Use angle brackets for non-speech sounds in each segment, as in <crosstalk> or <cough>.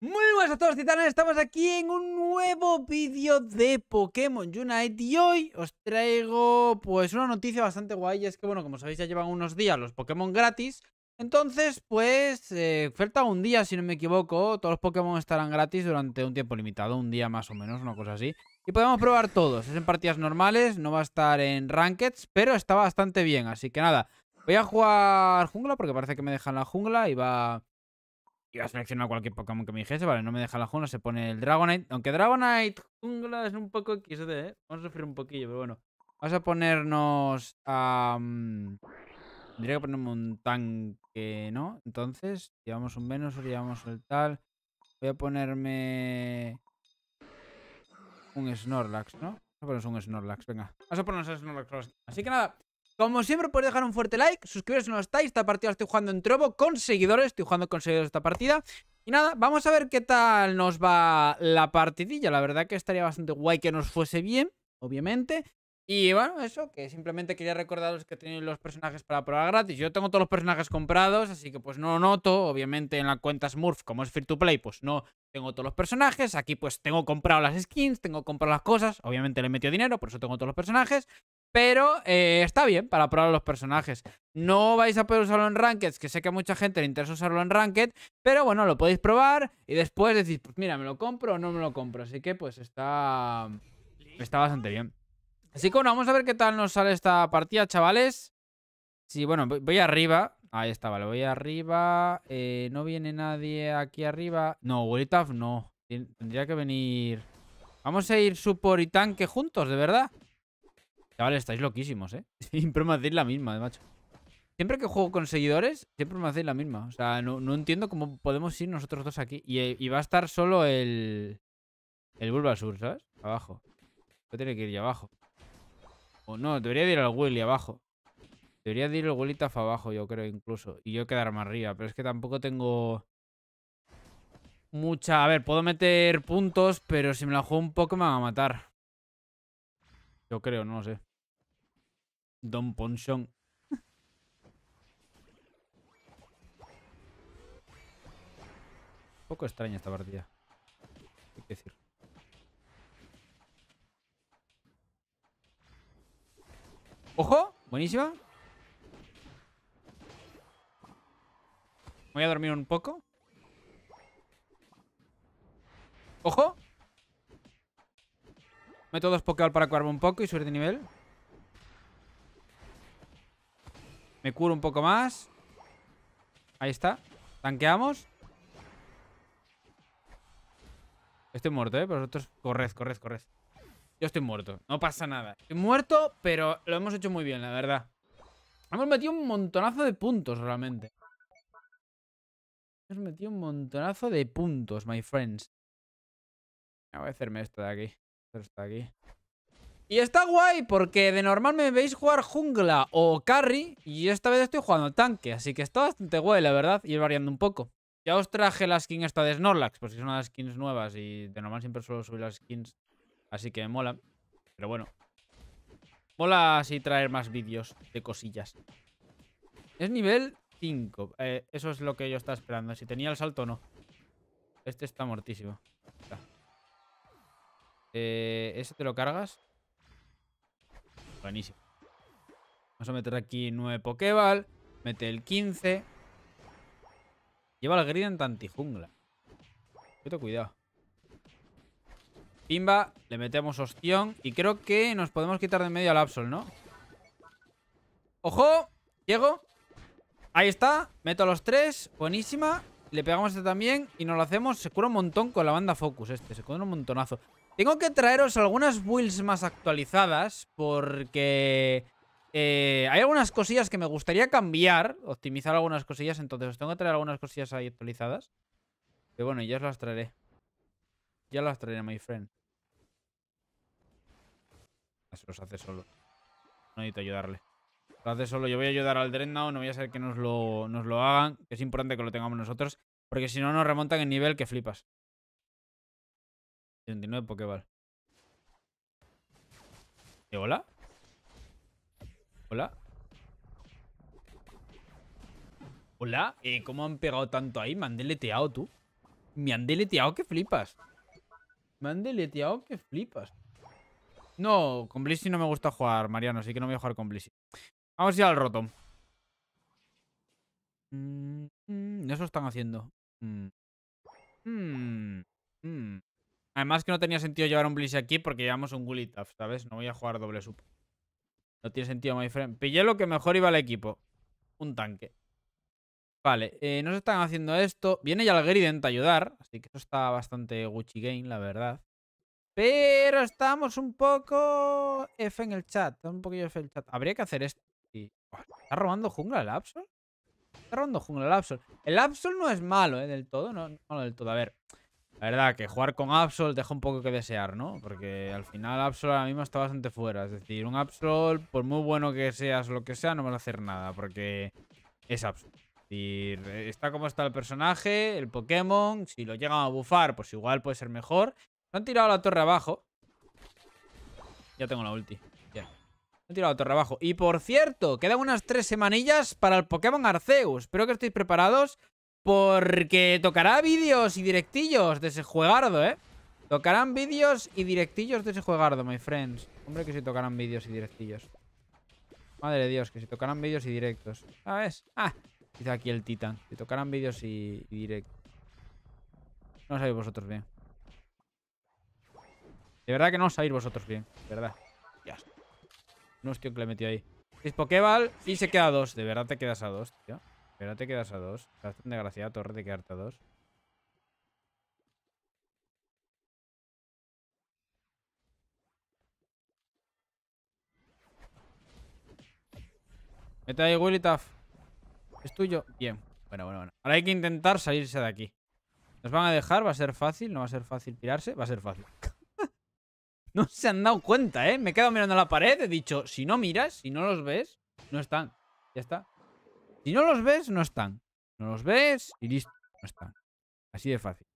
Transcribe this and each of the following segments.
Muy buenas a todos titanes, estamos aquí en un nuevo vídeo de Pokémon Unite y hoy os traigo pues una noticia bastante guay es que bueno, como sabéis ya llevan unos días los Pokémon gratis entonces pues eh, falta un día si no me equivoco, todos los Pokémon estarán gratis durante un tiempo limitado, un día más o menos, una cosa así y podemos probar todos, es en partidas normales, no va a estar en Rankeds, pero está bastante bien, así que nada, voy a jugar jungla porque parece que me dejan la jungla y va iba a seleccionar cualquier Pokémon que me dijese, vale, no me deja la jungla, se pone el Dragonite. Aunque Dragonite jungla es un poco XD, ¿eh? Vamos a sufrir un poquillo, pero bueno. Vamos a ponernos a... tendría que ponerme un tanque, ¿no? Entonces, llevamos un Venus, llevamos el tal. Voy a ponerme... Un Snorlax, ¿no? Vamos a ponernos un Snorlax, venga. Vamos a ponernos a Snorlax. Así que nada, como siempre, puedes dejar un fuerte like, suscribiros si no estáis. Esta partida la estoy jugando en Trovo con seguidores. Estoy jugando con seguidores esta partida. Y nada, vamos a ver qué tal nos va la partidilla. La verdad que estaría bastante guay que nos fuese bien, obviamente. Y bueno, eso, que simplemente quería recordaros que tenéis los personajes para probar gratis. Yo tengo todos los personajes comprados, así que pues no lo noto. Obviamente en la cuenta Smurf, como es free to play, pues no tengo todos los personajes. Aquí pues tengo comprado las skins, tengo comprado las cosas. Obviamente le he metido dinero, por eso tengo todos los personajes. Pero eh, está bien para probar los personajes. No vais a poder usarlo en Ranked, que sé que a mucha gente le interesa usarlo en Ranked, pero bueno, lo podéis probar y después decís, pues mira, ¿me lo compro o no me lo compro? Así que pues está... Está bastante bien. Así que bueno, vamos a ver qué tal nos sale esta partida, chavales. Sí, bueno, voy arriba. Ahí está, vale, voy arriba. Eh, no viene nadie aquí arriba. No, Wolitaf no. Tendría que venir... Vamos a ir support y tanque juntos, de verdad. Chavales, estáis loquísimos, ¿eh? <laughs> Siempre me hacéis la misma, de eh, macho. Siempre que juego con seguidores, siempre me hacéis la misma. O sea, no, entiendo cómo podemos ir nosotros dos aquí. Y, eh, va a estar solo el... El Bulbasur, ¿sabes? Abajo. Yo tiene que ir ya abajo. O no, debería de ir al Willy abajo. Debería de ir el Willy Taf abajo, yo creo, incluso. Y yo más arriba. Pero es que tampoco tengo... Mucha... A ver, puedo meter puntos, pero si me la juego un poco me van a matar. Yo creo, no lo sé. Don Ponchón. poco extraña esta partida. decir. ¡Ojo! Buenísima. Voy a dormir un poco. ¡Ojo! Meto dos pokéball para curarme un poco y subir de nivel. Me curo un poco más. Ahí está. Tanqueamos. Estoy muerto, ¿eh? Pero vosotros corred, corred, corred. Yo estoy muerto. No pasa nada. Estoy muerto, pero lo hemos hecho muy bien, la verdad. Hemos metido un montonazo de puntos, realmente. Hemos metido un montonazo de puntos, my friends. Voy a hacerme esto de aquí. Esto está aquí. Y está guay porque de normal me veis jugar jungla o carry y esta vez estoy jugando tanque, así que está bastante guay la verdad, y es variando un poco. Ya os traje la skin esta de Snorlax, porque son las skins nuevas y de normal siempre suelo subir las skins, así que me mola. Pero bueno, mola así traer más vídeos de cosillas. Es nivel 5, eh, eso es lo que yo estaba esperando, si tenía el salto o no. Este está mortísimo. Eh, ¿Ese te lo cargas? Buenísimo. Vamos a meter aquí Nueve Pokéball. Mete el 15. Lleva en Grident antijungla. Cuidado. Pimba, le metemos ostión. Y creo que nos podemos quitar de medio al Absol, ¿no? ¡Ojo! Llego. Ahí está. Meto a los tres. Buenísima. Le pegamos este también. Y nos lo hacemos. Se cura un montón con la banda Focus este. Se cura un montonazo. Tengo que traeros algunas builds más actualizadas porque eh, hay algunas cosillas que me gustaría cambiar, optimizar algunas cosillas, entonces os tengo que traer algunas cosillas ahí actualizadas. Que bueno, ya os las traeré. Ya las traeré, my friend. Se los hace solo. No necesito ayudarle. Lo hace solo. Yo voy a ayudar al Dreadnought. No voy a hacer que nos lo, nos lo hagan. Es importante que lo tengamos nosotros. Porque si no, nos remontan el nivel que flipas. 79 Pokéball. hola? ¿Hola? ¿Hola? Eh, ¿Cómo han pegado tanto ahí? Me han deleteado, tú. Me han deleteado que flipas. Me han deleteado que flipas. No, con Blissy no me gusta jugar, Mariano. Así que no voy a jugar con Blissy. Vamos ya al roto. Mm, mm, eso están haciendo. Mm. Además que no tenía sentido llevar un Blitz aquí porque llevamos un Gulitaf, ¿sabes? No voy a jugar doble sup. No tiene sentido, my friend. Pillé lo que mejor iba al equipo. Un tanque. Vale, eh, nos están haciendo esto. Viene ya el Grident a ayudar. Así que eso está bastante Gucci Game, la verdad. Pero estamos un poco F en el chat. Un poquillo F en el chat. Habría que hacer esto. y ¿Está robando jungla el Absol? Está robando jungla el Absol. El Absol no es malo, ¿eh? Del todo. No, no del todo. A ver. La verdad que jugar con Absol deja un poco que desear, ¿no? Porque al final Absol ahora mismo está bastante fuera. Es decir, un Absol, por muy bueno que seas lo que sea, no va a hacer nada. Porque es Absol. Es decir, está como está el personaje, el Pokémon. Si lo llegan a bufar, pues igual puede ser mejor. han tirado la torre abajo. Ya tengo la ulti. Ya. han tirado la torre abajo. Y por cierto, quedan unas tres semanillas para el Pokémon Arceus. Espero que estéis preparados. Porque tocará vídeos y directillos de ese juegardo, ¿eh? Tocarán vídeos y directillos de ese juegardo, my friends. Hombre, que si tocarán vídeos y directillos. Madre de Dios, que si tocarán vídeos y directos. ¿Sabes? Ah, ah, dice aquí el titán. Si tocarán vídeos y, directos. No sabéis vosotros bien. De verdad que no sabéis vosotros bien. De verdad. Ya No, es que le metió ahí. Es Pokéball y se queda a dos. De verdad te quedas a dos, tío. Pero no te quedas a dos. Estás tan desgraciada, torre, de quedarte a dos. Mete ahí, Willitaf. Es tuyo. Bien. Bueno, bueno, bueno. Ahora hay que intentar salirse de aquí. Nos van a dejar, va a ser fácil. No va a ser fácil tirarse. va a ser fácil. <laughs> no se han dado cuenta, ¿eh? Me he quedado mirando la pared. He dicho, si no miras, si no los ves, no están. Ya está. Si no los ves, no están. No los ves y listo, no están. Así de fácil.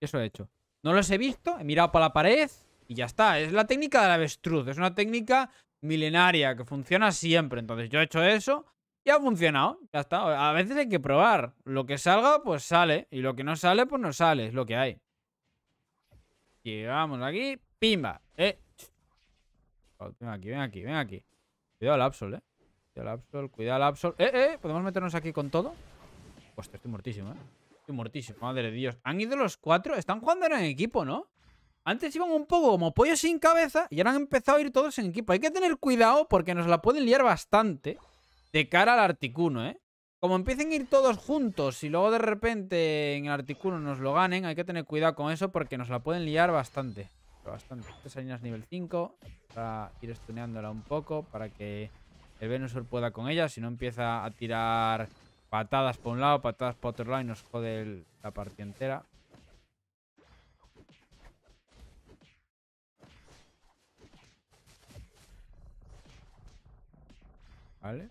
Eso he hecho. No los he visto, he mirado para la pared y ya está. Es la técnica de la avestruz. Es una técnica milenaria que funciona siempre. Entonces yo he hecho eso y ha funcionado. Ya está. A veces hay que probar. Lo que salga, pues sale. Y lo que no sale, pues no sale. Es lo que hay. Llegamos aquí. Pimba. Eh. Ven aquí, ven aquí, ven aquí. Cuidado al Absol, eh el Absol, cuidado al Absol. ¡Eh, eh! ¿Podemos meternos aquí con todo? pues estoy muertísimo, ¿eh? Estoy muertísimo, madre de Dios. ¿Han ido los cuatro? Están jugando en equipo, ¿no? Antes iban un poco como pollo sin cabeza y ahora han empezado a ir todos en equipo. Hay que tener cuidado porque nos la pueden liar bastante de cara al Articuno, ¿eh? Como empiecen a ir todos juntos y luego de repente en el Articuno nos lo ganen, hay que tener cuidado con eso porque nos la pueden liar bastante. Bastante. Esta es nivel 5 para ir estuneándola un poco para que el Venusaur pueda con ella. Si no empieza a tirar patadas por un lado, patadas por otro lado y nos jode la parte entera. ¿Vale?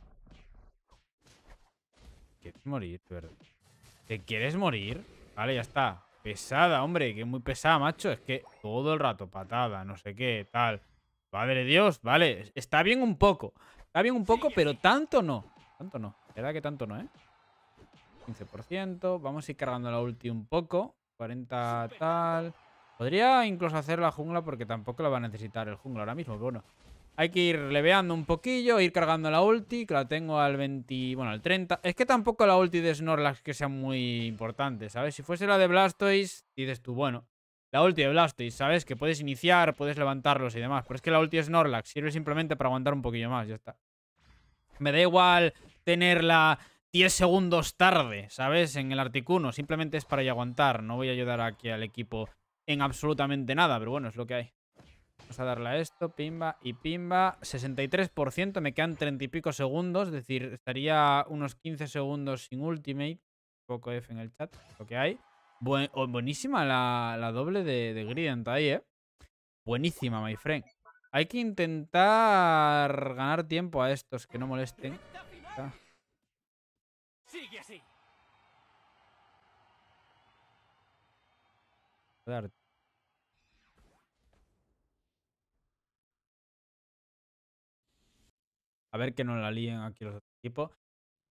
Quieres morir, ¿verdad? ¿Te quieres morir? Vale, ya está. Pesada, hombre, que muy pesada, macho. Es que todo el rato patada, no sé qué, tal. Padre Dios, vale, está bien un poco, Está bien un poco, pero tanto no. Tanto no. La verdad que tanto no, ¿eh? 15%. Vamos a ir cargando la ulti un poco. 40 tal. Podría incluso hacer la jungla porque tampoco la va a necesitar el jungla ahora mismo. Pero bueno, hay que ir leveando un poquillo, ir cargando la ulti, que la tengo al 20... Bueno, al 30. Es que tampoco la ulti de Snorlax que sea muy importante, ¿sabes? Si fuese la de Blastoise, dices tú, bueno, la ulti de Blastoise, ¿sabes? Que puedes iniciar, puedes levantarlos y demás. Pero es que la ulti es Norlax. Sirve simplemente para aguantar un poquillo más, ya está. Me da igual tenerla 10 segundos tarde, ¿sabes? En el Articuno. Simplemente es para ya aguantar. No voy a ayudar aquí al equipo en absolutamente nada. Pero bueno, es lo que hay. Vamos a darle a esto, pimba y pimba. 63%, me quedan 30 y pico segundos. Es decir, estaría unos 15 segundos sin ultimate. poco F en el chat, lo que hay buenísima la, la, doble de, de Grident ahí, ¿eh? Buenísima, my friend. Hay que intentar ganar tiempo a estos que no molesten. Ah. Sigue A ver que no la líen aquí los equipos.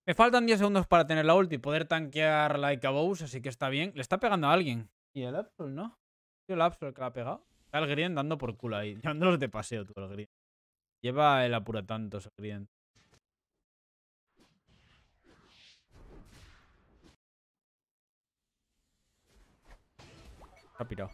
Me faltan 10 segundos para tener la ulti. Poder tanquear la Icabous, así que está bien. Le está pegando a alguien. Y el Absol, ¿no? el Absol que la ha pegado. Está el Grien dando por culo ahí. Llevándolos <laughs> de paseo, tú, el Grien. Lleva el apura tanto, el Grien. Ha pirado.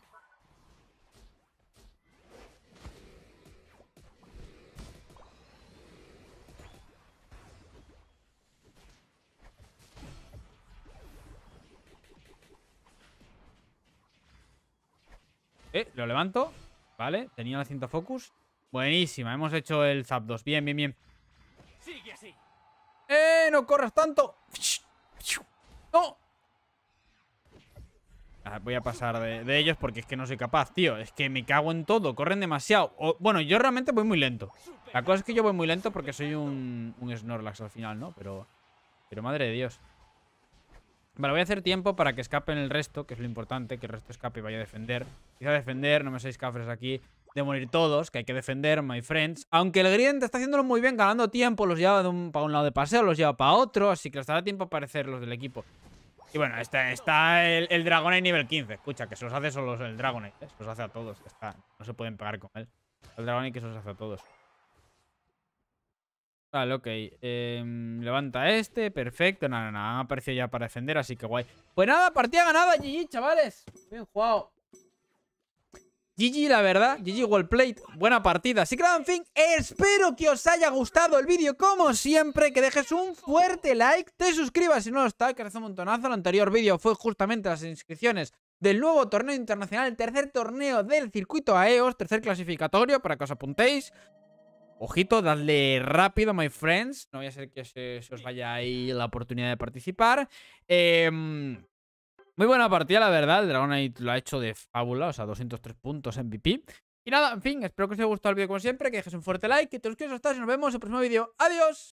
lo levanto. Vale, tenía la cinta focus. Buenísima, hemos hecho el zap 2. Bien, bien, bien. Sigue así. ¡Eh! ¡No corras tanto! ¡No! voy a pasar de, ellos porque es que no soy capaz, tío. Es que me cago en todo. Corren demasiado. bueno, yo realmente voy muy lento. La cosa es que yo voy muy lento porque soy un, un Snorlax al final, ¿no? Pero, pero madre de Dios. Vale, voy a hacer tiempo para que escapen el resto, que es lo importante, que el resto escape y vaya a defender. Quizá defender, no me seáis cafres aquí, de morir todos, que hay que defender, my friends. Aunque el Grient está haciéndolo muy bien, ganando tiempo, los lleva para un lado de paseo, los lleva para otro, así que les dará tiempo a aparecer los del equipo. Y bueno, está, el, el Dragonite nivel 15. Escucha, que se los hace solo el Dragonite. Se los hace a todos. no se pueden pegar con él. El Dragonite que se los hace a todos. Vale, ok. Em, levanta este, perfecto. Nada, nada, no, ya para defender, así que guay. Pues nada, partida ganada, GG, chavales. Bien jugado. GG, la verdad, GG played. buena partida. Así que en fin, espero que os haya gustado el vídeo, como siempre, que dejes un fuerte like, te suscribas si no lo está, que hace un montonazo. El anterior vídeo fue justamente las inscripciones del nuevo torneo internacional, el tercer torneo del circuito AEOS, tercer clasificatorio, para que os apuntéis. Ojito, dadle rápido, my friends. No voy a ser que se, os vaya ahí la oportunidad de participar. Em, muy buena partida, la verdad. El Dragonite lo ha hecho de fábula, o sea, 203 puntos MVP. Y nada, en fin, espero que os haya gustado el vídeo como siempre, que dejes un fuerte like, que te suscribas hasta y nos vemos en el próximo vídeo. ¡Adiós!